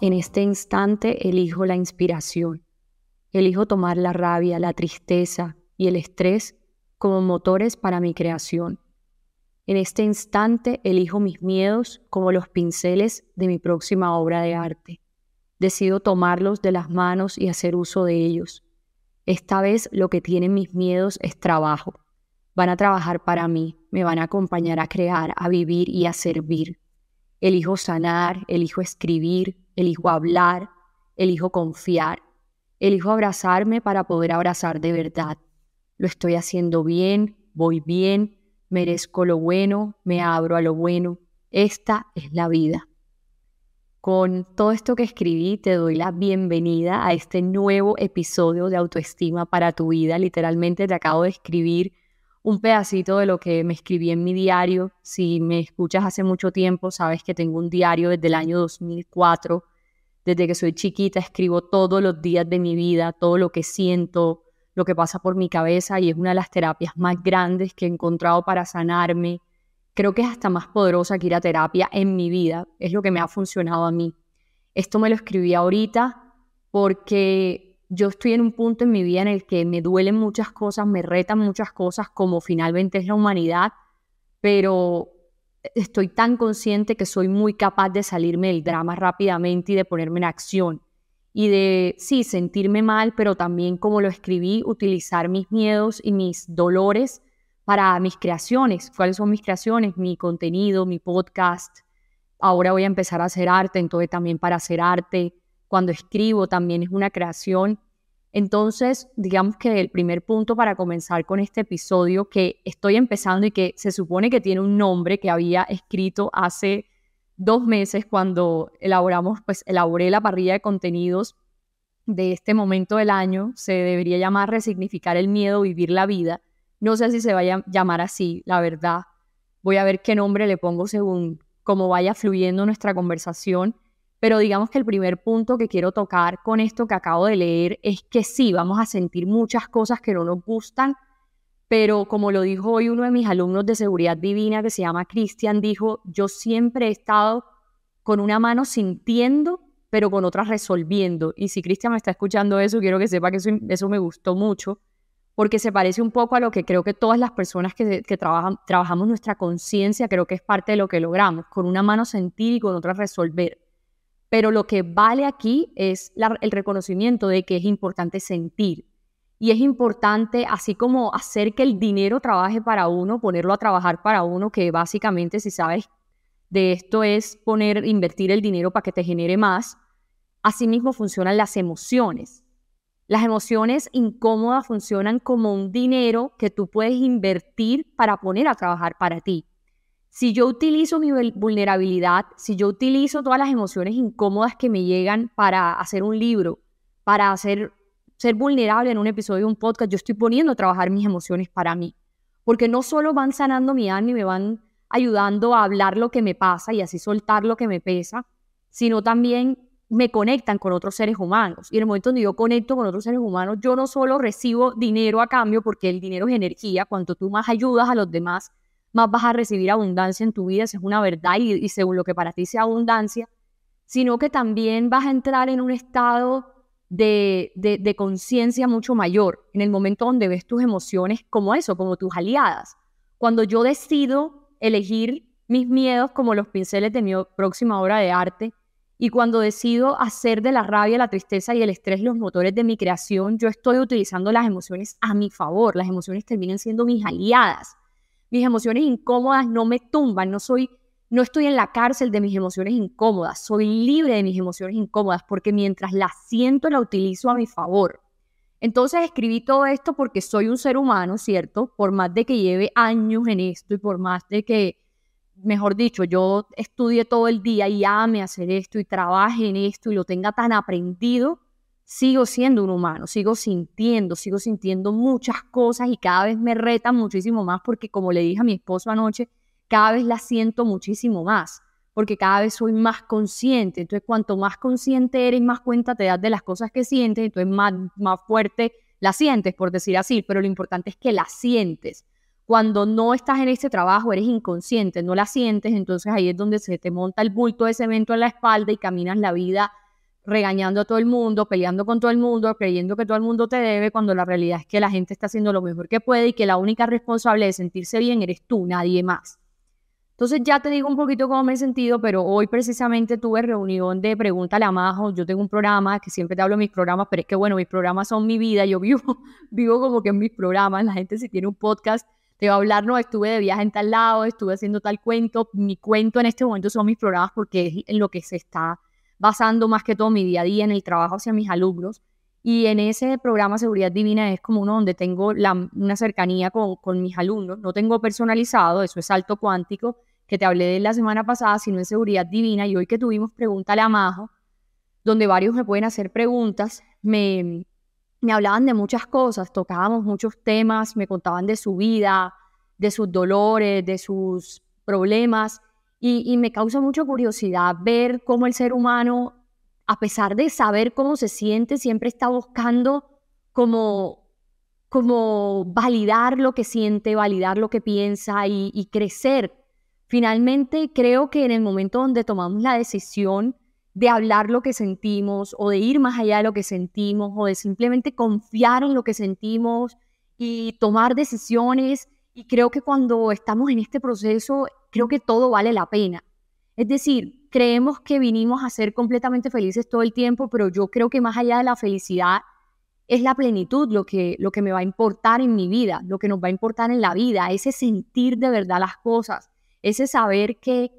en este instante elijo la inspiración. Elijo tomar la rabia, la tristeza y el estrés como motores para mi creación. En este instante elijo mis miedos como los pinceles de mi próxima obra de arte. Decido tomarlos de las manos y hacer uso de ellos. Esta vez lo que tienen mis miedos es trabajo. Van a trabajar para mí, me van a acompañar a crear, a vivir y a servir elijo sanar, elijo escribir, elijo hablar, elijo confiar, elijo abrazarme para poder abrazar de verdad. Lo estoy haciendo bien, voy bien, merezco lo bueno, me abro a lo bueno. Esta es la vida. Con todo esto que escribí, te doy la bienvenida a este nuevo episodio de autoestima para tu vida. Literalmente te acabo de escribir un pedacito de lo que me escribí en mi diario. Si me escuchas hace mucho tiempo, sabes que tengo un diario desde el año 2004. Desde que soy chiquita escribo todos los días de mi vida, todo lo que siento, lo que pasa por mi cabeza y es una de las terapias más grandes que he encontrado para sanarme. Creo que es hasta más poderosa que ir a terapia en mi vida. Es lo que me ha funcionado a mí. Esto me lo escribí ahorita porque yo estoy en un punto en mi vida en el que me duelen muchas cosas, me retan muchas cosas, como finalmente es la humanidad, pero estoy tan consciente que soy muy capaz de salirme del drama rápidamente y de ponerme en acción. Y de, sí, sentirme mal, pero también, como lo escribí, utilizar mis miedos y mis dolores para mis creaciones. ¿Cuáles son mis creaciones? Mi contenido, mi podcast. Ahora voy a empezar a hacer arte, entonces también para hacer arte cuando escribo también es una creación. Entonces, digamos que el primer punto para comenzar con este episodio que estoy empezando y que se supone que tiene un nombre que había escrito hace dos meses cuando elaboramos, pues elaboré la parrilla de contenidos de este momento del año, se debería llamar resignificar el miedo, vivir la vida. No sé si se vaya a llamar así, la verdad. Voy a ver qué nombre le pongo según cómo vaya fluyendo nuestra conversación. Pero digamos que el primer punto que quiero tocar con esto que acabo de leer es que sí, vamos a sentir muchas cosas que no nos gustan, pero como lo dijo hoy uno de mis alumnos de seguridad divina que se llama Cristian, dijo, yo siempre he estado con una mano sintiendo, pero con otra resolviendo. Y si Cristian me está escuchando eso, quiero que sepa que eso, me gustó mucho, porque se parece un poco a lo que creo que todas las personas que, trabajamos nuestra conciencia, creo que es parte de lo que logramos, con una mano sentir y con otra resolver. Pero lo que vale aquí es el reconocimiento de que es importante sentir. Y es importante, así como hacer que el dinero trabaje para uno, ponerlo a trabajar para uno, que básicamente, si sabes de esto, es poner, invertir el dinero para que te genere más. Asimismo funcionan las emociones. Las emociones incómodas funcionan como un dinero que tú puedes invertir para poner a trabajar para ti. Si yo utilizo mi vulnerabilidad, si yo utilizo todas las emociones incómodas que me llegan para hacer un libro, para hacer, ser vulnerable en un episodio de un podcast, yo estoy poniendo a trabajar mis emociones para mí. Porque no solo van sanando mi ánimo y me van ayudando a hablar lo que me pasa y así soltar lo que me pesa, sino también me conectan con otros seres humanos. Y en el momento donde yo conecto con otros seres humanos, yo no solo recibo dinero a cambio, porque el dinero es energía, cuanto tú más ayudas a los demás, más vas a recibir abundancia en tu vida, eso es una verdad y, según lo que para ti sea abundancia, sino que también vas a entrar en un estado de, de, conciencia mucho mayor, en el momento donde ves tus emociones como eso, como tus aliadas. Cuando yo decido elegir mis miedos como los pinceles de mi próxima obra de arte, y cuando decido hacer de la rabia, la tristeza y el estrés los motores de mi creación, yo estoy utilizando las emociones a mi favor. Las emociones terminan siendo mis aliadas mis emociones incómodas no me tumban, no soy, no estoy en la cárcel de mis emociones incómodas, soy libre de mis emociones incómodas porque mientras las siento la utilizo a mi favor. Entonces escribí todo esto porque soy un ser humano, ¿cierto? Por más de que lleve años en esto y por más de que, mejor dicho, yo estudie todo el día y ame hacer esto y trabaje en esto y lo tenga tan aprendido, sigo siendo un humano, sigo sintiendo, sigo sintiendo muchas cosas y cada vez me reta muchísimo más porque como le dije a mi esposo anoche, cada vez la siento muchísimo más, porque cada vez soy más consciente. Entonces, cuanto más consciente eres, más cuenta te das de las cosas que sientes, entonces más, más fuerte la sientes, por decir así, pero lo importante es que la sientes. Cuando no estás en este trabajo, eres inconsciente, no la sientes, entonces ahí es donde se te monta el bulto de cemento en la espalda y caminas la vida regañando a todo el mundo, peleando con todo el mundo, creyendo que todo el mundo te debe, cuando la realidad es que la gente está haciendo lo mejor que puede y que la única responsable de sentirse bien eres tú, nadie más. Entonces ya te digo un poquito cómo me he sentido, pero hoy precisamente tuve reunión de Pregúntale a Majo, yo tengo un programa, que siempre te hablo de mis programas, pero es que bueno, mis programas son mi vida, yo vivo, vivo como que en mis programas, la gente si tiene un podcast te va a hablar, no, estuve de viaje en tal lado, estuve haciendo tal cuento, mi cuento en este momento son mis programas porque es en lo que se está basando más que todo mi día a día en el trabajo hacia mis alumnos. Y en ese programa Seguridad Divina es como uno donde tengo una cercanía con, con mis alumnos. No tengo personalizado, eso es alto cuántico, que te hablé de la semana pasada, sino en Seguridad Divina. Y hoy que tuvimos Pregunta a la Majo, donde varios me pueden hacer preguntas, me, me hablaban de muchas cosas, tocábamos muchos temas, me contaban de su vida, de sus dolores, de sus problemas. Y, me causa mucha curiosidad ver cómo el ser humano, a pesar de saber cómo se siente, siempre está buscando como, como validar lo que siente, validar lo que piensa y, y crecer. Finalmente, creo que en el momento donde tomamos la decisión de hablar lo que sentimos o de ir más allá de lo que sentimos o de simplemente confiar en lo que sentimos y tomar decisiones. Y creo que cuando estamos en este proceso creo que todo vale la pena. Es decir, creemos que vinimos a ser completamente felices todo el tiempo, pero yo creo que más allá de la felicidad es la plenitud lo que, lo que me va a importar en mi vida, lo que nos va a importar en la vida, ese sentir de verdad las cosas, ese saber que,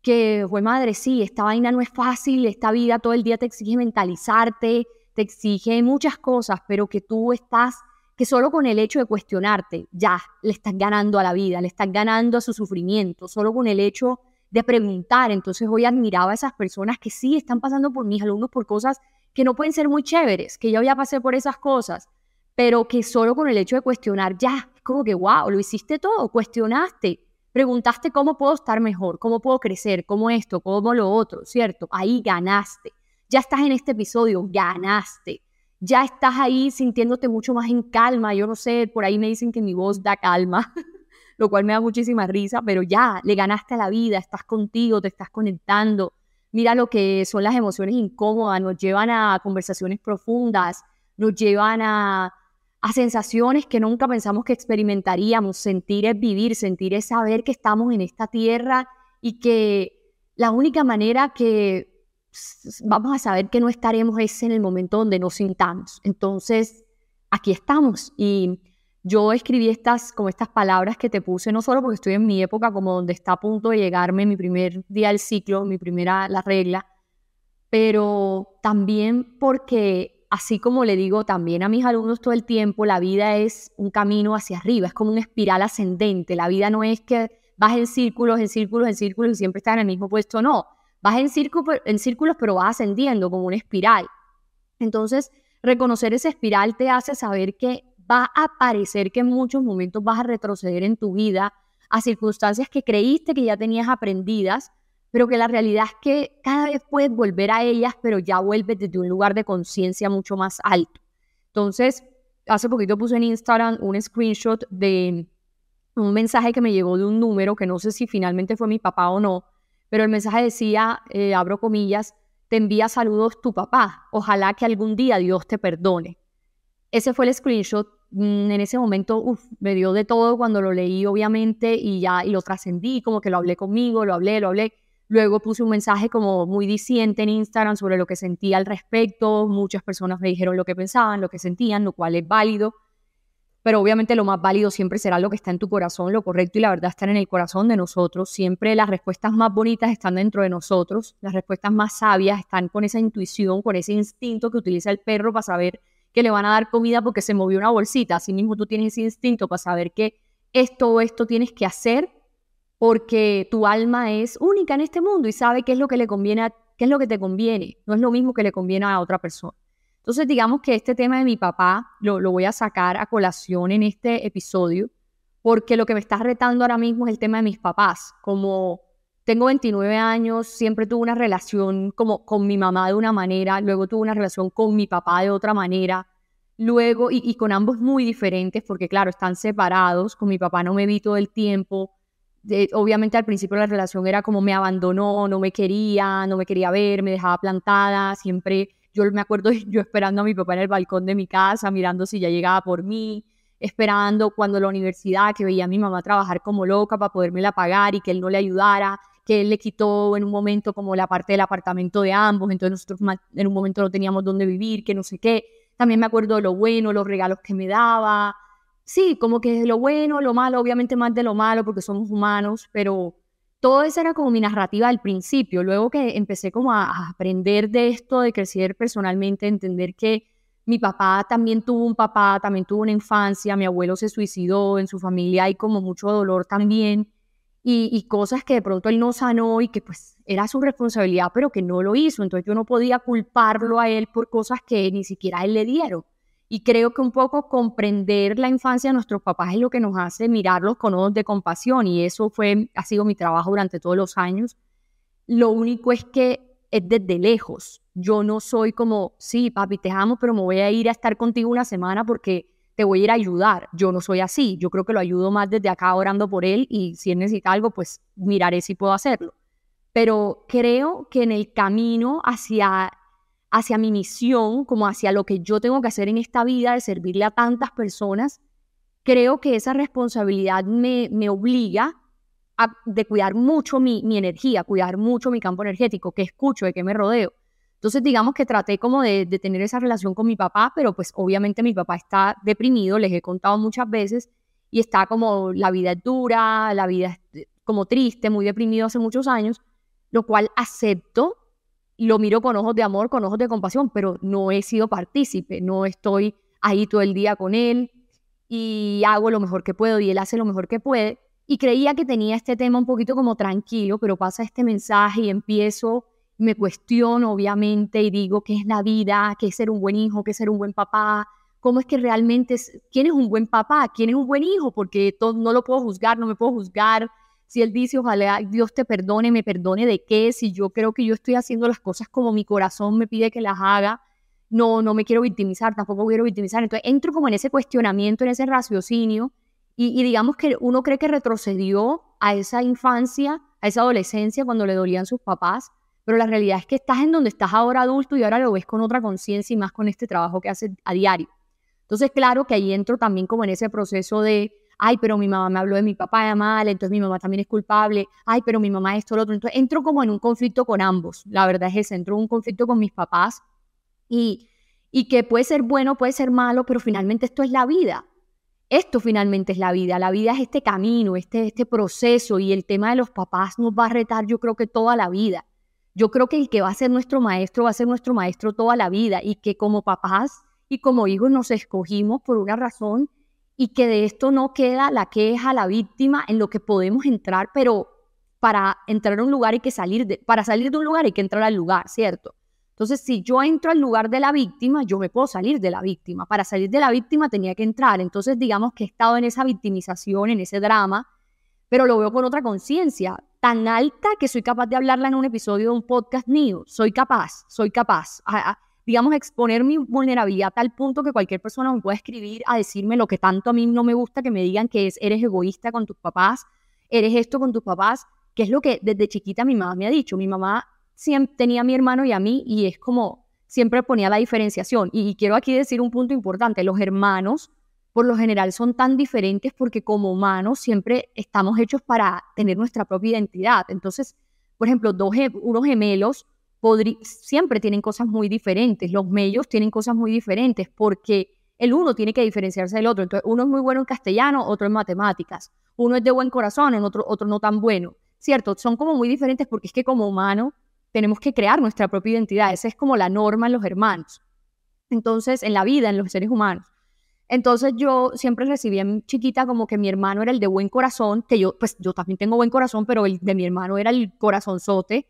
que fue madre, sí, esta vaina no es fácil, esta vida todo el día te exige mentalizarte, te exige muchas cosas, pero que tú estás que solo con el hecho de cuestionarte ya le estás ganando a la vida, le estás ganando a su sufrimiento, solo con el hecho de preguntar. Entonces hoy admiraba a esas personas que sí están pasando por mis alumnos por cosas que no pueden ser muy chéveres, que yo ya pasé por esas cosas, pero que solo con el hecho de cuestionar ya, es como que, wow, lo hiciste todo, cuestionaste, preguntaste cómo puedo estar mejor, cómo puedo crecer, cómo esto, cómo lo otro, ¿cierto? Ahí ganaste. Ya estás en este episodio, ganaste ya estás ahí sintiéndote mucho más en calma. Yo no sé, por ahí me dicen que mi voz da calma, lo cual me da muchísima risa, pero ya le ganaste a la vida, estás contigo, te estás conectando. Mira lo que son las emociones incómodas, nos llevan a conversaciones profundas, nos llevan a, a sensaciones que nunca pensamos que experimentaríamos. Sentir es vivir, sentir es saber que estamos en esta tierra y que la única manera que vamos a saber que no estaremos ese en el momento donde nos sintamos. Entonces, aquí estamos y yo escribí estas, como estas palabras que te puse, no solo porque estoy en mi época, como donde está a punto de llegarme mi primer día del ciclo, mi primera, la regla, pero también porque, así como le digo también a mis alumnos todo el tiempo, la vida es un camino hacia arriba, es como una espiral ascendente, la vida no es que vas en círculos, en círculos, en círculos y siempre estás en el mismo puesto, no, Vas pues, en, círculos, pero vas ascendiendo como una espiral. Entonces, reconocer esa espiral te hace saber que va a parecer que en muchos momentos vas a retroceder en tu vida a circunstancias que creíste que ya tenías aprendidas, pero que la realidad es que cada vez puedes volver a ellas, pero ya vuelves desde un lugar de conciencia mucho más alto. Entonces, hace poquito puse en Instagram un screenshot de un mensaje que me llegó de un número que no sé si finalmente fue mi papá o no, pero el mensaje decía, eh, abro comillas, te envía saludos tu papá, ojalá que algún día Dios te perdone. Ese fue el screenshot, mm, en ese momento uf, me dio de todo cuando lo leí obviamente y ya y lo trascendí, como que lo hablé conmigo, lo hablé, lo hablé. Luego puse un mensaje como muy disidente en Instagram sobre lo que sentía al respecto, muchas personas me dijeron lo que pensaban, lo que sentían, lo cual es válido pero obviamente lo más válido siempre será lo que está en tu corazón, lo correcto y la verdad están en el corazón de nosotros. Siempre las respuestas más bonitas están dentro de nosotros, las respuestas más sabias están con esa intuición, con ese instinto que utiliza el perro para saber que le van a dar comida porque se movió una bolsita. Así mismo tú tienes ese instinto para saber que esto o esto tienes que hacer porque tu alma es única en este mundo y sabe qué es lo que le conviene, qué es lo que te conviene. No es lo mismo que le conviene a otra persona. Entonces, digamos que este tema de mi papá lo, voy a sacar a colación en este episodio, porque lo que me está retando ahora mismo es el tema de mis papás. Como tengo 29 años, siempre tuve una relación como con mi mamá de una manera, luego tuve una relación con mi papá de otra manera, luego, y, con ambos muy diferentes, porque claro, están separados, con mi papá no me vi todo el tiempo, obviamente al principio la relación era como me abandonó, no me quería, no me quería ver, me dejaba plantada, siempre yo me acuerdo yo esperando a mi papá en el balcón de mi casa, mirando si ya llegaba por mí, esperando cuando la universidad, que veía a mi mamá trabajar como loca para poderme la pagar y que él no le ayudara, que él le quitó en un momento como la parte del apartamento de ambos, entonces nosotros en un momento no teníamos dónde vivir, que no sé qué. También me acuerdo de lo bueno, los regalos que me daba. Sí, como que es lo bueno, lo malo, obviamente más de lo malo porque somos humanos, pero todo esa era como mi narrativa al principio. Luego que empecé como a, aprender de esto, de crecer personalmente, entender que mi papá también tuvo un papá, también tuvo una infancia, mi abuelo se suicidó, en su familia hay como mucho dolor también y, y cosas que de pronto él no sanó y que pues era su responsabilidad, pero que no lo hizo. Entonces yo no podía culparlo a él por cosas que ni siquiera él le dieron. Y creo que un poco comprender la infancia de nuestros papás es lo que nos hace mirarlos con ojos de compasión y eso fue, ha sido mi trabajo durante todos los años. Lo único es que es desde lejos. Yo no soy como, sí, papi, te amo, pero me voy a ir a estar contigo una semana porque te voy a ir a ayudar. Yo no soy así. Yo creo que lo ayudo más desde acá orando por él y si él necesita algo, pues miraré si puedo hacerlo. Pero creo que en el camino hacia hacia mi misión, como hacia lo que yo tengo que hacer en esta vida de servirle a tantas personas, creo que esa responsabilidad me, me obliga a de cuidar mucho mi, energía, cuidar mucho mi campo energético, que escucho, de qué me rodeo. Entonces, digamos que traté como de, de tener esa relación con mi papá, pero pues obviamente mi papá está deprimido, les he contado muchas veces, y está como la vida es dura, la vida es eh, como triste, muy deprimido hace muchos años, lo cual acepto lo miro con ojos de amor, con ojos de compasión, pero no he sido partícipe, no estoy ahí todo el día con él y hago lo mejor que puedo y él hace lo mejor que puede. Y creía que tenía este tema un poquito como tranquilo, pero pasa este mensaje y empiezo, me cuestiono obviamente y digo qué es la vida, qué es ser un buen hijo, qué es ser un buen papá, cómo es que realmente, es, quién es un buen papá, quién es un buen hijo, porque no lo puedo juzgar, no me puedo juzgar, si él dice, ojalá Dios te perdone, me perdone de qué, si yo creo que yo estoy haciendo las cosas como mi corazón me pide que las haga, no, no me quiero victimizar, tampoco quiero victimizar. Entonces entro como en ese cuestionamiento, en ese raciocinio, y, y digamos que uno cree que retrocedió a esa infancia, a esa adolescencia cuando le dolían sus papás, pero la realidad es que estás en donde estás ahora adulto y ahora lo ves con otra conciencia y más con este trabajo que haces a diario. Entonces, claro que ahí entro también como en ese proceso de ay, pero mi mamá me habló de mi papá de mal, entonces mi mamá también es culpable, ay, pero mi mamá esto, lo otro. Entonces entro como en un conflicto con ambos, la verdad es que entro en un conflicto con mis papás y, y que puede ser bueno, puede ser malo, pero finalmente esto es la vida. Esto finalmente es la vida, la vida es este camino, este, este proceso y el tema de los papás nos va a retar yo creo que toda la vida. Yo creo que el que va a ser nuestro maestro va a ser nuestro maestro toda la vida y que como papás y como hijos nos escogimos por una razón y que de esto no queda la queja, la víctima, en lo que podemos entrar, pero para entrar a un lugar hay que salir, de, para salir de un lugar hay que entrar al lugar, ¿cierto? Entonces, si yo entro al lugar de la víctima, yo me puedo salir de la víctima. Para salir de la víctima tenía que entrar. Entonces, digamos que he estado en esa victimización, en ese drama, pero lo veo con otra conciencia, tan alta que soy capaz de hablarla en un episodio de un podcast mío. Soy capaz, soy capaz. Ah, ah, digamos, exponer mi vulnerabilidad a tal punto que cualquier persona me pueda escribir a decirme lo que tanto a mí no me gusta, que me digan que es, eres egoísta con tus papás, eres esto con tus papás, que es lo que desde chiquita mi mamá me ha dicho. Mi mamá siempre tenía a mi hermano y a mí y es como siempre ponía la diferenciación. Y, quiero aquí decir un punto importante, los hermanos por lo general son tan diferentes porque como humanos siempre estamos hechos para tener nuestra propia identidad. Entonces, por ejemplo, dos, unos gemelos siempre tienen cosas muy diferentes, los mellos tienen cosas muy diferentes porque el uno tiene que diferenciarse del otro. Entonces, uno es muy bueno en castellano, otro en matemáticas, uno es de buen corazón, en otro, otro no tan bueno. ¿Cierto? Son como muy diferentes porque es que como humano tenemos que crear nuestra propia identidad. Esa es como la norma en los hermanos. Entonces, en la vida, en los seres humanos. Entonces yo siempre recibía chiquita como que mi hermano era el de buen corazón, que yo, pues yo también tengo buen corazón, pero el de mi hermano era el corazonzote,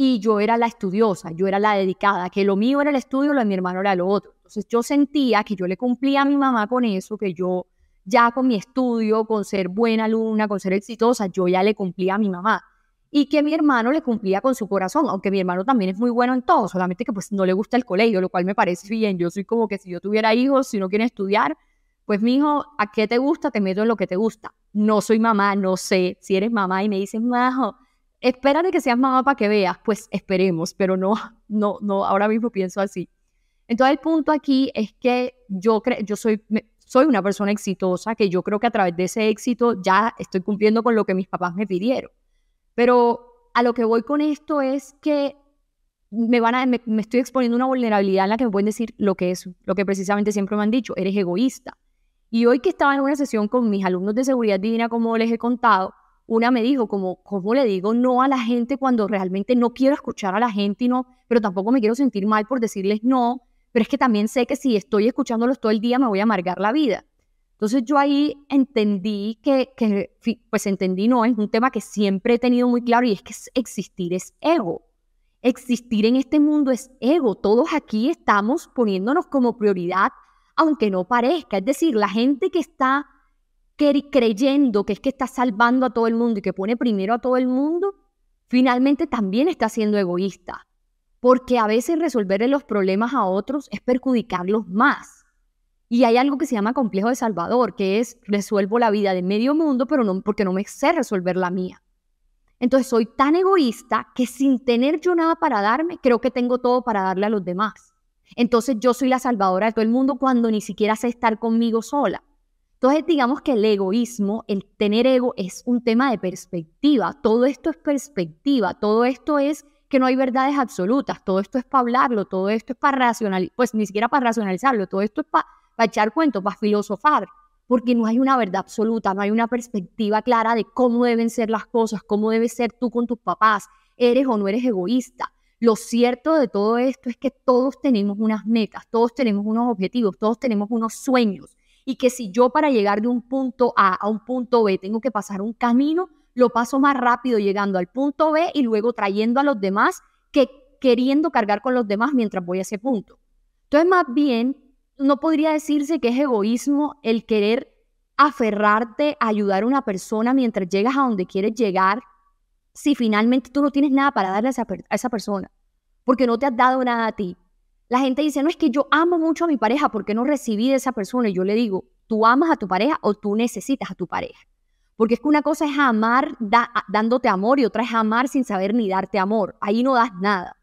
y yo era la estudiosa, yo era la dedicada, que lo mío era el estudio, lo de mi hermano era lo otro. Entonces yo sentía que yo le cumplía a mi mamá con eso, que yo ya con mi estudio, con ser buena alumna, con ser exitosa, yo ya le cumplía a mi mamá. Y que mi hermano le cumplía con su corazón, aunque mi hermano también es muy bueno en todo, solamente que pues no le gusta el colegio, lo cual me parece bien. Yo soy como que si yo tuviera hijos, si no quieren estudiar, pues mi hijo, ¿a qué te gusta? Te meto en lo que te gusta. No soy mamá, no sé. Si eres mamá y me dices, majo, Espera de que seas mamá para que veas, pues esperemos, pero no, no, no, ahora mismo pienso así. Entonces el punto aquí es que yo, creo, yo soy, soy una persona exitosa, que yo creo que a través de ese éxito ya estoy cumpliendo con lo que mis papás me pidieron. Pero a lo que voy con esto es que me, van a, me estoy exponiendo una vulnerabilidad en la que me pueden decir lo que es, lo que precisamente siempre me han dicho, eres egoísta. Y hoy que estaba en una sesión con mis alumnos de seguridad divina, como les he contado, una me dijo como, ¿cómo le digo no a la gente cuando realmente no quiero escuchar a la gente y no, pero tampoco me quiero sentir mal por decirles no, pero es que también sé que si estoy escuchándolos todo el día me voy a amargar la vida. Entonces yo ahí entendí que, que pues entendí no, es un tema que siempre he tenido muy claro y es que existir es ego. Existir en este mundo es ego. Todos aquí estamos poniéndonos como prioridad, aunque no parezca. Es decir, la gente que está creyendo que es que está salvando a todo el mundo y que pone primero a todo el mundo, finalmente también está siendo egoísta. Porque a veces resolverle los problemas a otros es perjudicarlos más. Y hay algo que se llama complejo de Salvador, que es resuelvo la vida de medio mundo, pero no porque no me sé resolver la mía. Entonces soy tan egoísta que sin tener yo nada para darme, creo que tengo todo para darle a los demás. Entonces yo soy la salvadora de todo el mundo cuando ni siquiera sé estar conmigo sola. Entonces, digamos que el egoísmo, el tener ego, es un tema de perspectiva. Todo esto es perspectiva, todo esto es que no hay verdades absolutas, todo esto es para hablarlo, todo esto es para racionalizar, pues ni siquiera para racionalizarlo, todo esto es para echar cuentos, para filosofar, porque no hay una verdad absoluta, no hay una perspectiva clara de cómo deben ser las cosas, cómo debes ser tú con tus papás, eres o no eres egoísta. Lo cierto de todo esto es que todos tenemos unas metas, todos tenemos unos objetivos, todos tenemos unos sueños y que si yo para llegar de un punto A a un punto B tengo que pasar un camino, lo paso más rápido llegando al punto B y luego trayendo a los demás que queriendo cargar con los demás mientras voy a ese punto. Entonces, más bien, no podría decirse que es egoísmo el querer aferrarte a ayudar a una persona mientras llegas a donde quieres llegar, si finalmente tú no tienes nada para darle a esa, a esa persona, porque no te has dado nada a ti, la gente dice, no es que yo amo mucho a mi pareja porque no recibí de esa persona. Y yo le digo, tú amas a tu pareja o tú necesitas a tu pareja. Porque es que una cosa es amar dándote amor y otra es amar sin saber ni darte amor. Ahí no das nada.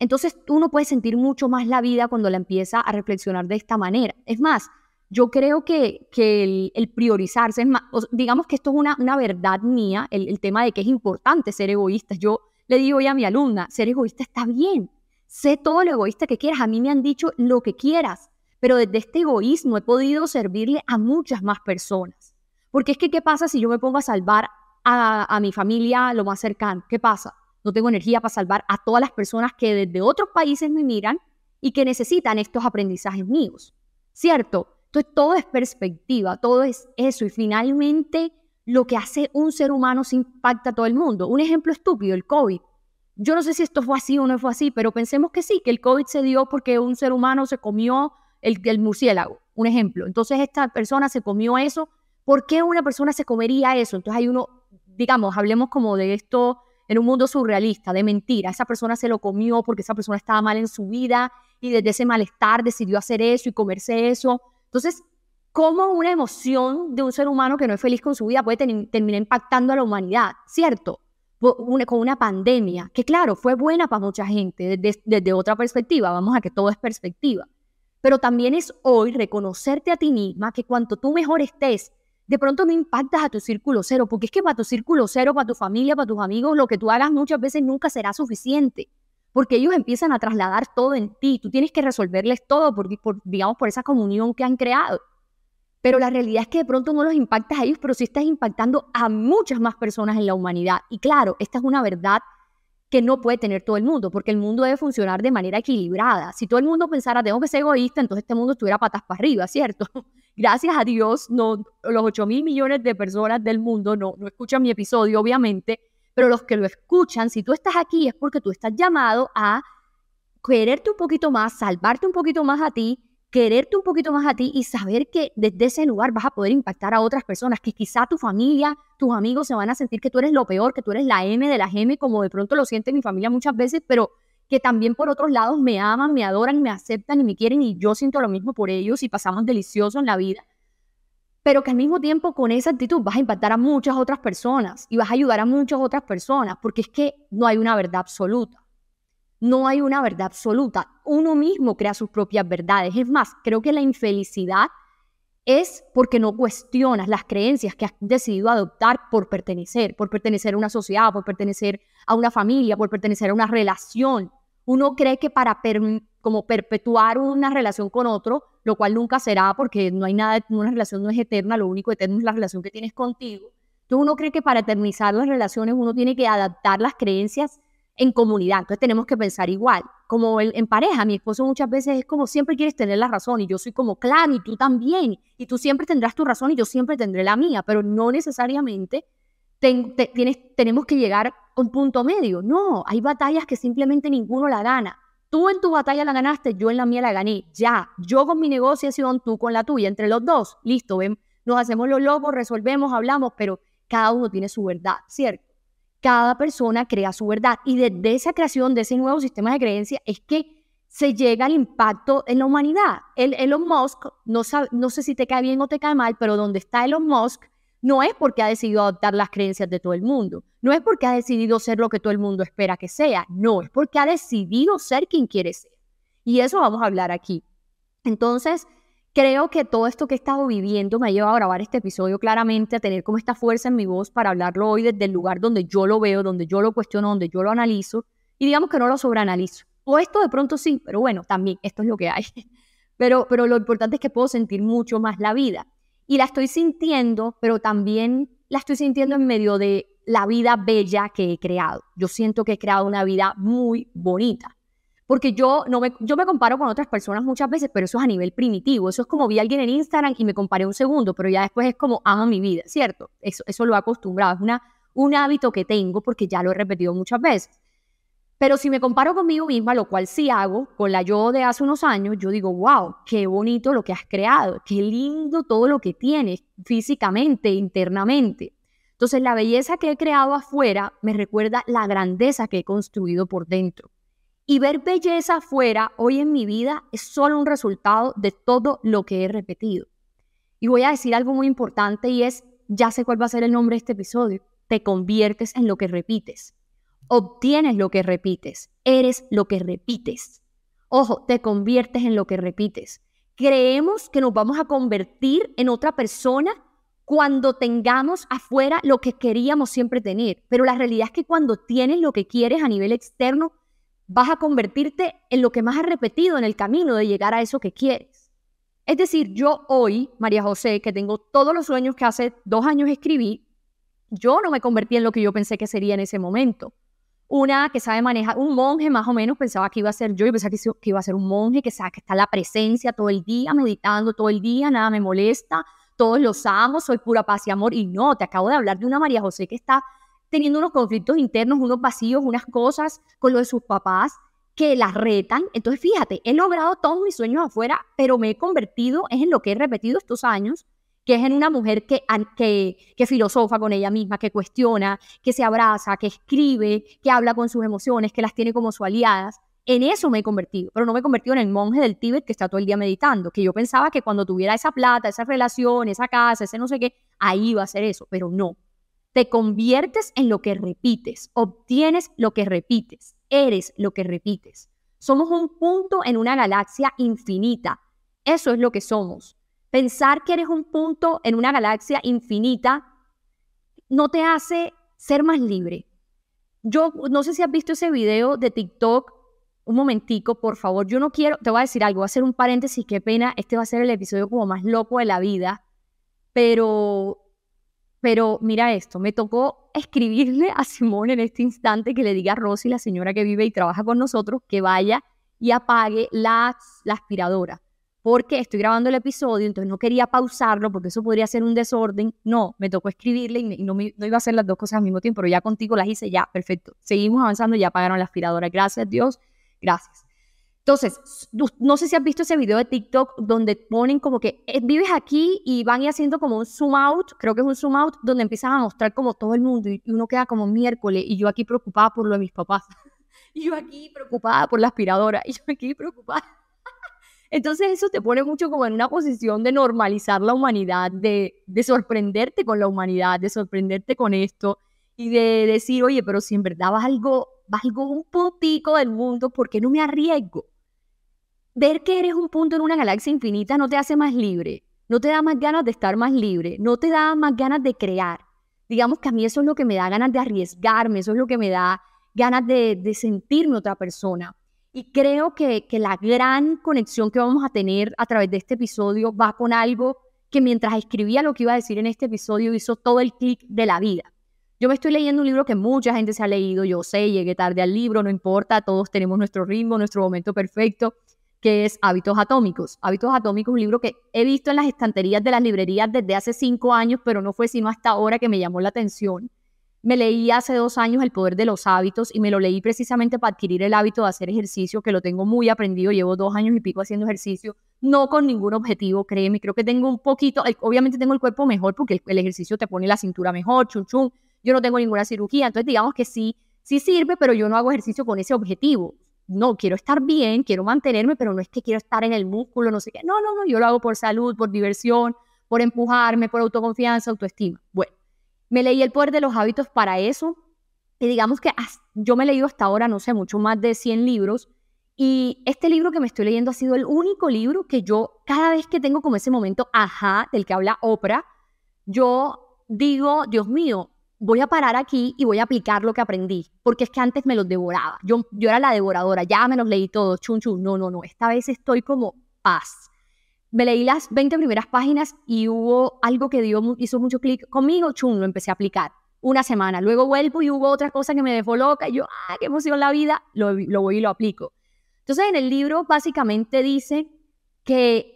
Entonces uno puede sentir mucho más la vida cuando la empieza a reflexionar de esta manera. Es más, yo creo que, que el, priorizarse, digamos que esto es una, verdad mía, el, el tema de que es importante ser egoísta. Yo le digo hoy a mi alumna, ser egoísta está bien, sé todo lo egoísta que quieras, a mí me han dicho lo que quieras, pero desde este egoísmo he podido servirle a muchas más personas. Porque es que, ¿qué pasa si yo me pongo a salvar a, mi familia lo más cercano? ¿Qué pasa? No tengo energía para salvar a todas las personas que desde otros países me miran y que necesitan estos aprendizajes míos, ¿cierto? Entonces, todo es perspectiva, todo es eso. Y finalmente, lo que hace un ser humano se impacta a todo el mundo. Un ejemplo estúpido, el COVID yo no sé si esto fue así o no fue así, pero pensemos que sí, que el COVID se dio porque un ser humano se comió el, el murciélago, un ejemplo. Entonces esta persona se comió eso. ¿Por qué una persona se comería eso? Entonces hay uno, digamos, hablemos como de esto en un mundo surrealista, de mentira. Esa persona se lo comió porque esa persona estaba mal en su vida y desde ese malestar decidió hacer eso y comerse eso. Entonces, ¿cómo una emoción de un ser humano que no es feliz con su vida puede terminar impactando a la humanidad? ¿Cierto? con una pandemia, que claro, fue buena para mucha gente desde, otra perspectiva, vamos a que todo es perspectiva, pero también es hoy reconocerte a ti misma que cuanto tú mejor estés, de pronto no impactas a tu círculo cero, porque es que para tu círculo cero, para tu familia, para tus amigos, lo que tú hagas muchas veces nunca será suficiente, porque ellos empiezan a trasladar todo en ti, tú tienes que resolverles todo, por, digamos, por esa comunión que han creado pero la realidad es que de pronto no los impactas a ellos, pero sí estás impactando a muchas más personas en la humanidad. Y claro, esta es una verdad que no puede tener todo el mundo, porque el mundo debe funcionar de manera equilibrada. Si todo el mundo pensara, tengo que ser egoísta, entonces este mundo estuviera patas para arriba, ¿cierto? Gracias a Dios, no, los 8 mil millones de personas del mundo no, no escuchan mi episodio, obviamente, pero los que lo escuchan, si tú estás aquí es porque tú estás llamado a quererte un poquito más, salvarte un poquito más a ti quererte un poquito más a ti y saber que desde ese lugar vas a poder impactar a otras personas, que quizá tu familia, tus amigos se van a sentir que tú eres lo peor, que tú eres la M de la M, como de pronto lo siente mi familia muchas veces, pero que también por otros lados me aman, me adoran, me aceptan y me quieren y yo siento lo mismo por ellos y pasamos delicioso en la vida. Pero que al mismo tiempo con esa actitud vas a impactar a muchas otras personas y vas a ayudar a muchas otras personas, porque es que no hay una verdad absoluta no hay una verdad absoluta. Uno mismo crea sus propias verdades. Es más, creo que la infelicidad es porque no cuestionas las creencias que has decidido adoptar por pertenecer, por pertenecer a una sociedad, por pertenecer a una familia, por pertenecer a una relación. Uno cree que para como perpetuar una relación con otro, lo cual nunca será porque no hay nada, una relación no es eterna, lo único eterno es la relación que tienes contigo. Entonces uno cree que para eternizar las relaciones uno tiene que adaptar las creencias en comunidad. Entonces tenemos que pensar igual. Como en, pareja, mi esposo muchas veces es como siempre quieres tener la razón y yo soy como, clan y tú también, y tú siempre tendrás tu razón y yo siempre tendré la mía, pero no necesariamente tenemos que llegar a un punto medio. No, hay batallas que simplemente ninguno la gana. Tú en tu batalla la ganaste, yo en la mía la gané. Ya, yo con mi negociación, tú con la tuya, entre los dos, listo, ven, nos hacemos los locos, resolvemos, hablamos, pero cada uno tiene su verdad, ¿cierto? cada persona crea su verdad. Y desde esa creación de ese nuevo sistema de creencia es que se llega al impacto en la humanidad. El, Elon Musk, no, no sé si te cae bien o te cae mal, pero donde está Elon Musk no es porque ha decidido adoptar las creencias de todo el mundo, no es porque ha decidido ser lo que todo el mundo espera que sea, no, es porque ha decidido ser quien quiere ser. Y eso vamos a hablar aquí. Entonces, Creo que todo esto que he estado viviendo me ha llevado a grabar este episodio claramente, a tener como esta fuerza en mi voz para hablarlo hoy desde el lugar donde yo lo veo, donde yo lo cuestiono, donde yo lo analizo y digamos que no lo sobreanalizo. O esto de pronto sí, pero bueno, también esto es lo que hay. Pero, pero lo importante es que puedo sentir mucho más la vida. Y la estoy sintiendo, pero también la estoy sintiendo en medio de la vida bella que he creado. Yo siento que he creado una vida muy bonita. Porque yo, no me, yo me comparo con otras personas muchas veces, pero eso es a nivel primitivo. Eso es como vi a alguien en Instagram y me comparé un segundo, pero ya después es como amo mi vida, ¿cierto? Eso, eso lo he acostumbrado. Es un hábito que tengo porque ya lo he repetido muchas veces. Pero si me comparo conmigo misma, lo cual sí hago, con la yo de hace unos años, yo digo, wow, qué bonito lo que has creado, qué lindo todo lo que tienes físicamente, internamente. Entonces la belleza que he creado afuera me recuerda la grandeza que he construido por dentro. Y ver belleza afuera hoy en mi vida es solo un resultado de todo lo que he repetido. Y voy a decir algo muy importante y es, ya sé cuál va a ser el nombre de este episodio, te conviertes en lo que repites, obtienes lo que repites, eres lo que repites. Ojo, te conviertes en lo que repites. Creemos que nos vamos a convertir en otra persona cuando tengamos afuera lo que queríamos siempre tener, pero la realidad es que cuando tienes lo que quieres a nivel externo, vas a convertirte en lo que más has repetido en el camino de llegar a eso que quieres. Es decir, yo hoy, María José, que tengo todos los sueños que hace dos años escribí, yo no me convertí en lo que yo pensé que sería en ese momento. Una que sabe manejar, un monje más o menos, pensaba que iba a ser yo, y pensaba que, iba a ser un monje que sabe que está la presencia todo el día, meditando todo el día, nada me molesta, todos los amos soy pura paz y amor. Y no, te acabo de hablar de una María José que está teniendo unos conflictos internos, unos vacíos, unas cosas con lo de sus papás que las retan. Entonces, fíjate, he logrado todos mis sueños afuera, pero me he convertido, es en lo que he repetido estos años, que es en una mujer que, que, que, filosofa con ella misma, que cuestiona, que se abraza, que escribe, que habla con sus emociones, que las tiene como su aliadas. En eso me he convertido, pero no me he convertido en el monje del Tíbet que está todo el día meditando, que yo pensaba que cuando tuviera esa plata, esa relación, esa casa, ese no sé qué, ahí iba a ser eso, pero no. Te conviertes en lo que repites, obtienes lo que repites, eres lo que repites. Somos un punto en una galaxia infinita. Eso es lo que somos. Pensar que eres un punto en una galaxia infinita no te hace ser más libre. Yo no sé si has visto ese video de TikTok. Un momentico, por favor. Yo no quiero, te voy a decir algo, voy a hacer un paréntesis, qué pena. Este va a ser el episodio como más loco de la vida. Pero pero mira esto, me tocó escribirle a Simón en este instante que le diga a Rosy, la señora que vive y trabaja con nosotros, que vaya y apague la, aspiradora. Porque estoy grabando el episodio, entonces no quería pausarlo porque eso podría ser un desorden. No, me tocó escribirle y, no, iba a hacer las dos cosas al mismo tiempo, pero ya contigo las hice, ya, perfecto. Seguimos avanzando, ya apagaron la aspiradora. Gracias, Dios. Gracias. Entonces, no sé si has visto ese video de TikTok donde ponen como que eh, vives aquí y van haciendo como un zoom out, creo que es un zoom out, donde empiezan a mostrar como todo el mundo y uno queda como miércoles y yo aquí preocupada por lo de mis papás. y yo aquí preocupada por la aspiradora y yo aquí preocupada. Entonces eso te pone mucho como en una posición de normalizar la humanidad, de, sorprenderte con la humanidad, de sorprenderte con esto y de decir, oye, pero si en verdad vas algo, vas un puntico del mundo, ¿por qué no me arriesgo? ver que eres un punto en una galaxia infinita no te hace más libre, no te da más ganas de estar más libre, no te da más ganas de crear. Digamos que a mí eso es lo que me da ganas de arriesgarme, eso es lo que me da ganas de, sentirme otra persona. Y creo que, que la gran conexión que vamos a tener a través de este episodio va con algo que mientras escribía lo que iba a decir en este episodio hizo todo el clic de la vida. Yo me estoy leyendo un libro que mucha gente se ha leído, yo sé, llegué tarde al libro, no importa, todos tenemos nuestro ritmo, nuestro momento perfecto, que es Hábitos Atómicos. Hábitos Atómicos un libro que he visto en las estanterías de las librerías desde hace cinco años, pero no fue sino hasta ahora que me llamó la atención. Me leí hace dos años El Poder de los Hábitos y me lo leí precisamente para adquirir el hábito de hacer ejercicio, que lo tengo muy aprendido, llevo dos años y pico haciendo ejercicio, no con ningún objetivo, créeme, creo que tengo un poquito, obviamente tengo el cuerpo mejor porque el, ejercicio te pone la cintura mejor, chun chun, yo no tengo ninguna cirugía, entonces digamos que sí, sí sirve, pero yo no hago ejercicio con ese objetivo, no, quiero estar bien, quiero mantenerme, pero no es que quiero estar en el músculo, no sé qué. No, no, no, yo lo hago por salud, por diversión, por empujarme, por autoconfianza, autoestima. Bueno, me leí El Poder de los Hábitos para eso. Y digamos que yo me he leído hasta ahora, no sé, mucho más de 100 libros. Y este libro que me estoy leyendo ha sido el único libro que yo, cada vez que tengo como ese momento, ajá, del que habla Oprah, yo digo, Dios mío, voy a parar aquí y voy a aplicar lo que aprendí, porque es que antes me los devoraba. Yo, yo era la devoradora, ya me los leí todos, chun chun, no, no, no, esta vez estoy como paz. Me leí las 20 primeras páginas y hubo algo que dio, hizo mucho clic conmigo, chun, lo empecé a aplicar. Una semana, luego vuelvo y hubo otra cosa que me dejó loca y yo, ah, qué emoción la vida, lo, lo voy y lo aplico. Entonces en el libro básicamente dice que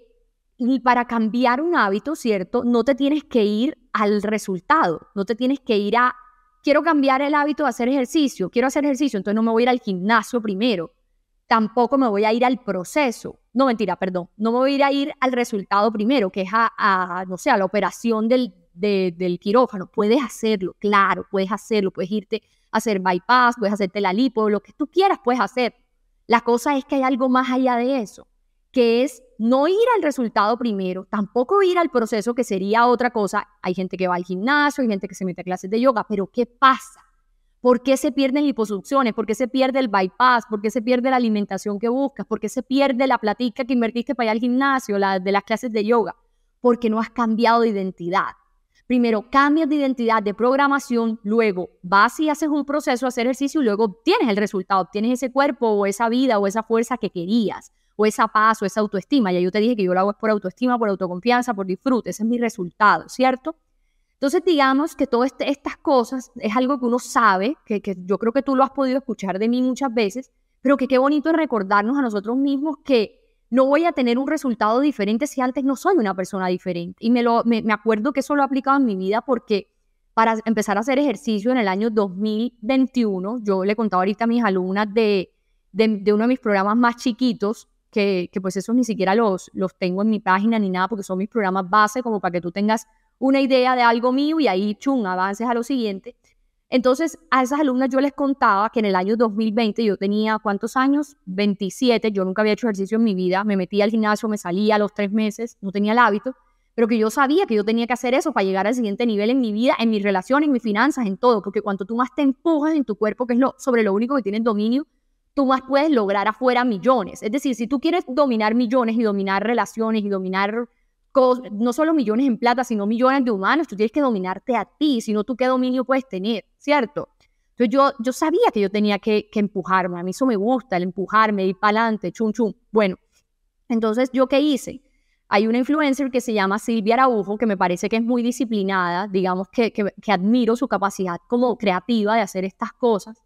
y para cambiar un hábito, ¿cierto? No te tienes que ir al resultado, no te tienes que ir a, quiero cambiar el hábito de hacer ejercicio, quiero hacer ejercicio, entonces no me voy a ir al gimnasio primero, tampoco me voy a ir al proceso, no mentira, perdón, no me voy a ir, al resultado primero, que es a, no sé, a la operación del, del quirófano, puedes hacerlo, claro, puedes hacerlo, puedes irte a hacer bypass, puedes hacerte la lipo, lo que tú quieras puedes hacer. La cosa es que hay algo más allá de eso que es no ir al resultado primero, tampoco ir al proceso que sería otra cosa. Hay gente que va al gimnasio, hay gente que se mete a clases de yoga, pero ¿qué pasa? ¿Por qué se pierden liposucciones? ¿Por qué se pierde el bypass? ¿Por qué se pierde la alimentación que buscas? ¿Por qué se pierde la platica que invertiste para ir al gimnasio, la de las clases de yoga? Porque no has cambiado de identidad. Primero cambias de identidad, de programación, luego vas y haces un proceso, haces ejercicio y luego obtienes el resultado, obtienes ese cuerpo o esa vida o esa fuerza que querías o esa paz o esa autoestima. Ya yo te dije que yo lo hago por autoestima, por autoconfianza, por disfrute, ese es mi resultado, ¿cierto? Entonces, digamos que todas este, estas cosas es algo que uno sabe, que, que, yo creo que tú lo has podido escuchar de mí muchas veces, pero que qué bonito es recordarnos a nosotros mismos que no voy a tener un resultado diferente si antes no soy una persona diferente. Y me, lo, me, acuerdo que eso lo he aplicado en mi vida porque para empezar a hacer ejercicio en el año 2021, yo le contaba ahorita a mis alumnas de, de uno de mis programas más chiquitos, que, pues esos ni siquiera los, los tengo en mi página ni nada, porque son mis programas base, como para que tú tengas una idea de algo mío y ahí, chung, avances a lo siguiente. Entonces, a esas alumnas yo les contaba que en el año 2020 yo tenía, ¿cuántos años? 27, yo nunca había hecho ejercicio en mi vida, me metía al gimnasio, me salía a los tres meses, no tenía el hábito, pero que yo sabía que yo tenía que hacer eso para llegar al siguiente nivel en mi vida, en mis relaciones, en mis finanzas, en todo, porque cuanto tú más te empujas en tu cuerpo, que es lo, sobre lo único que tienes dominio, tú más puedes lograr afuera millones. Es decir, si tú quieres dominar millones y dominar relaciones y dominar no solo millones en plata, sino millones de humanos, tú tienes que dominarte a ti, si no tú qué dominio puedes tener, ¿cierto? Entonces yo, yo sabía que yo tenía que, empujarme, a mí eso me gusta, el empujarme, ir para adelante, chum, chum. Bueno, entonces yo qué hice? Hay una influencer que se llama Silvia Araujo, que me parece que es muy disciplinada, digamos que, que, que admiro su capacidad como creativa de hacer estas cosas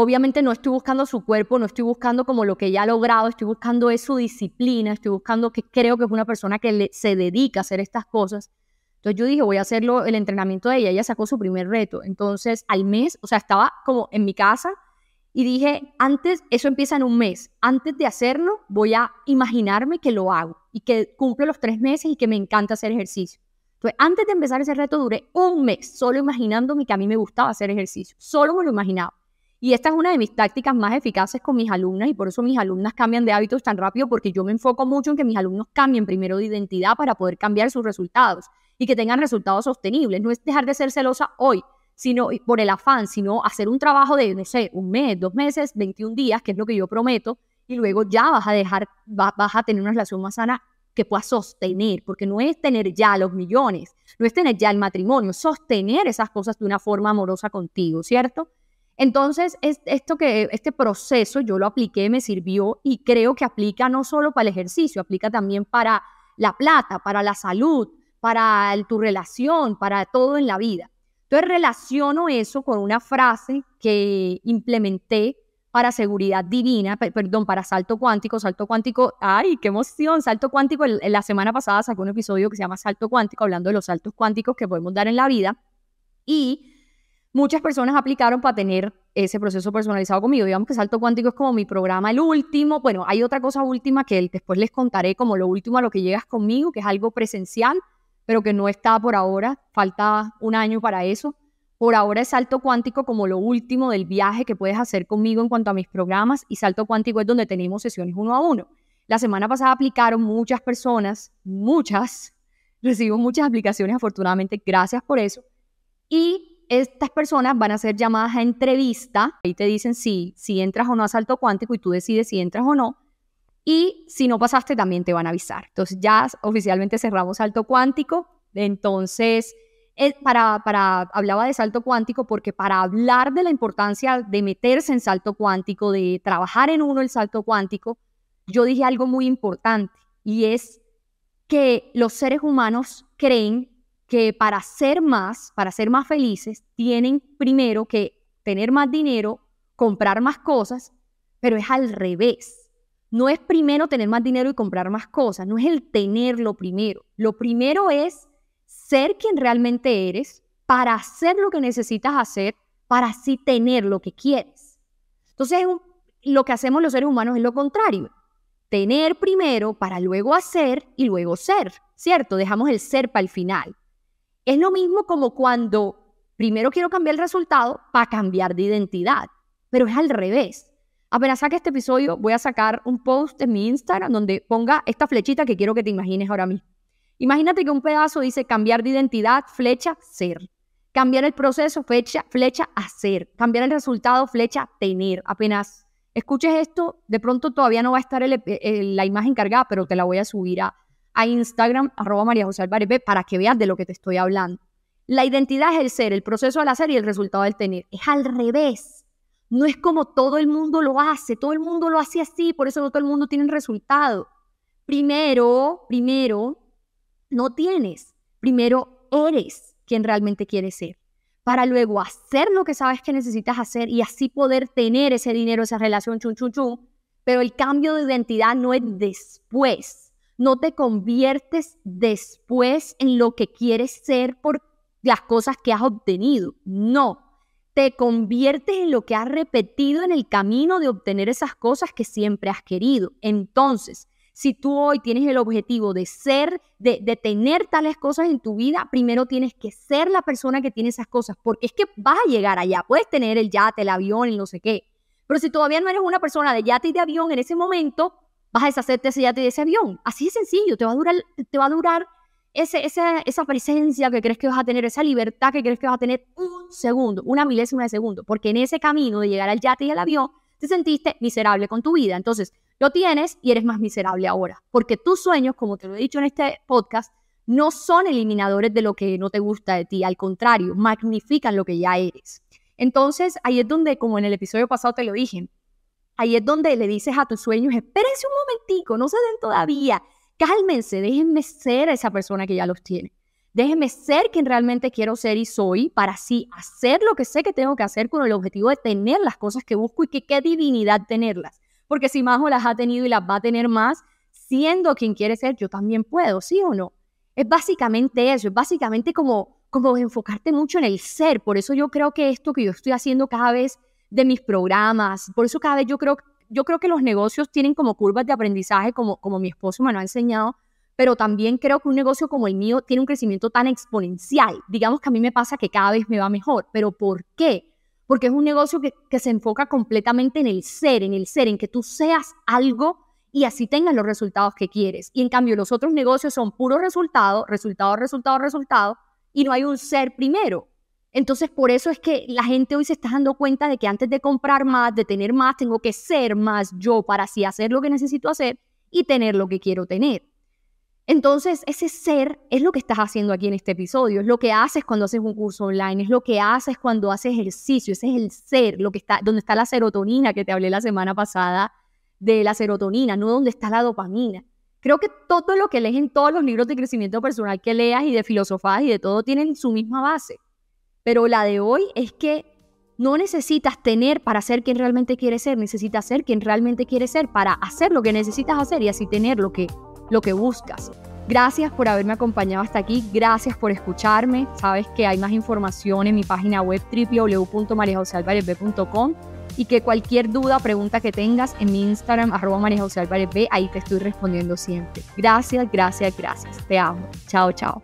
obviamente no estoy buscando su cuerpo, no estoy buscando como lo que ya ha logrado, estoy buscando su disciplina, estoy buscando que creo que es una persona que se dedica a hacer estas cosas. Entonces yo dije, voy a hacerlo el entrenamiento de ella, ella sacó su primer reto. Entonces al mes, o sea, estaba como en mi casa y dije, antes, eso empieza en un mes, antes de hacerlo voy a imaginarme que lo hago y que cumplo los tres meses y que me encanta hacer ejercicio. Entonces, antes de empezar ese reto duré un mes solo imaginándome que a mí me gustaba hacer ejercicio, solo me lo imaginaba. Y esta es una de mis tácticas más eficaces con mis alumnas y por eso mis alumnas cambian de hábitos tan rápido porque yo me enfoco mucho en que mis alumnos cambien primero de identidad para poder cambiar sus resultados y que tengan resultados sostenibles. No es dejar de ser celosa hoy, sino por el afán, sino hacer un trabajo de, no sé, un mes, dos meses, 21 días, que es lo que yo prometo, y luego ya vas a dejar, vas, a tener una relación más sana que puedas sostener, porque no es tener ya los millones, no es tener ya el matrimonio, sostener esas cosas de una forma amorosa contigo, ¿cierto? Entonces, esto que, este proceso yo lo apliqué, me sirvió y creo que aplica no solo para el ejercicio, aplica también para la plata, para la salud, para tu relación, para todo en la vida. Entonces, relaciono eso con una frase que implementé para seguridad divina, perdón, para salto cuántico, salto cuántico, ay, qué emoción, salto cuántico, la semana pasada sacó un episodio que se llama Salto cuántico, hablando de los saltos cuánticos que podemos dar en la vida, y muchas personas aplicaron para tener ese proceso personalizado conmigo. Digamos que Salto Cuántico es como mi programa, el último. Bueno, hay otra cosa última que después les contaré como lo último a lo que llegas conmigo, que es algo presencial, pero que no está por ahora. Falta un año para eso. Por ahora es Salto Cuántico como lo último del viaje que puedes hacer conmigo en cuanto a mis programas y Salto Cuántico es donde tenemos sesiones uno a uno. La semana pasada aplicaron muchas personas, muchas, recibo muchas aplicaciones afortunadamente, gracias por eso. Y estas personas van a ser llamadas a entrevista, y te dicen si, si entras o no a salto cuántico y tú decides si entras o no. Y si no pasaste, también te van a avisar. Entonces ya oficialmente cerramos salto cuántico. Entonces, eh, para, para, hablaba de salto cuántico porque para hablar de la importancia de meterse en salto cuántico, de trabajar en uno el salto cuántico, yo dije algo muy importante y es que los seres humanos creen que para ser más, para ser más felices, tienen primero que tener más dinero, comprar más cosas, pero es al revés. No es primero tener más dinero y comprar más cosas, no es el tener lo primero. Lo primero es ser quien realmente eres para hacer lo que necesitas hacer, para así tener lo que quieres. Entonces, lo que hacemos los seres humanos es lo contrario. Tener primero para luego hacer y luego ser, ¿cierto? Dejamos el ser para el final. Es lo mismo como cuando primero quiero cambiar el resultado para cambiar de identidad, pero es al revés. Apenas saque este episodio, voy a sacar un post en mi Instagram donde ponga esta flechita que quiero que te imagines ahora mismo. Imagínate que un pedazo dice cambiar de identidad, flecha, ser. Cambiar el proceso, flecha, flecha, hacer. Cambiar el resultado, flecha, tener. Apenas escuches esto, de pronto todavía no va a estar eh, eh, la imagen cargada, pero te la voy a subir a, a Instagram, arroba María José Álvarez B, para que veas de lo que te estoy hablando. La identidad es el ser, el proceso del hacer y el resultado del tener. Es al revés. No es como todo el mundo lo hace, todo el mundo lo hace así, por eso no todo el mundo tiene resultado. Primero, primero, no tienes. Primero eres quien realmente quieres ser. Para luego hacer lo que sabes que necesitas hacer y así poder tener ese dinero, esa relación, chun, chun, chun. Pero el cambio de identidad no es después no te conviertes después en lo que quieres ser por las cosas que has obtenido. No, te conviertes en lo que has repetido en el camino de obtener esas cosas que siempre has querido. Entonces, si tú hoy tienes el objetivo de ser, de, tener tales cosas en tu vida, primero tienes que ser la persona que tiene esas cosas, porque es que vas a llegar allá. Puedes tener el yate, el avión, y no sé qué. Pero si todavía no eres una persona de yate y de avión en ese momento, vas a deshacerte ese yate y de ese avión. Así de sencillo, te va a durar, te va a durar ese, esa, esa presencia que crees que vas a tener, esa libertad que crees que vas a tener un segundo, una milésima de segundo, porque en ese camino de llegar al yate y al avión, te sentiste miserable con tu vida. Entonces, lo tienes y eres más miserable ahora, porque tus sueños, como te lo he dicho en este podcast, no son eliminadores de lo que no te gusta de ti, al contrario, magnifican lo que ya eres. Entonces, ahí es donde, como en el episodio pasado te lo dije, Ahí es donde le dices a tus sueños, espérense un momentico, no se den todavía, cálmense, déjenme ser esa persona que ya los tiene. Déjenme ser quien realmente quiero ser y soy para así hacer lo que sé que tengo que hacer con el objetivo de tener las cosas que busco y que qué divinidad tenerlas. Porque si Majo las ha tenido y las va a tener más, siendo quien quiere ser, yo también puedo, ¿sí o no? Es básicamente eso, es básicamente como, como enfocarte mucho en el ser. Por eso yo creo que esto que yo estoy haciendo cada vez de mis programas. Por eso cada vez yo creo, yo creo que los negocios tienen como curvas de aprendizaje, como, como mi esposo me lo ha enseñado, pero también creo que un negocio como el mío tiene un crecimiento tan exponencial. Digamos que a mí me pasa que cada vez me va mejor, pero ¿por qué? Porque es un negocio que, que se enfoca completamente en el ser, en el ser, en que tú seas algo y así tengas los resultados que quieres. Y en cambio los otros negocios son puro resultado, resultado, resultado, resultado, y no hay un ser primero. Entonces, por eso es que la gente hoy se está dando cuenta de que antes de comprar más, de tener más, tengo que ser más yo para así hacer lo que necesito hacer y tener lo que quiero tener. Entonces, ese ser es lo que estás haciendo aquí en este episodio, es lo que haces cuando haces un curso online, es lo que haces cuando haces ejercicio, ese es el ser, lo que está, donde está la serotonina que te hablé la semana pasada de la serotonina, no donde está la dopamina. Creo que todo lo que lees en todos los libros de crecimiento personal que leas y de filosofías y de todo tienen su misma base. Pero la de hoy es que no necesitas tener para ser quien realmente quieres ser, necesitas ser quien realmente quieres ser para hacer lo que necesitas hacer y así tener lo que, lo que buscas. Gracias por haberme acompañado hasta aquí, gracias por escucharme. Sabes que hay más información en mi página web www.mariajosealvarezb.com y que cualquier duda o pregunta que tengas en mi Instagram, arroba ahí te estoy respondiendo siempre. Gracias, gracias, gracias. Te amo. Chao, chao.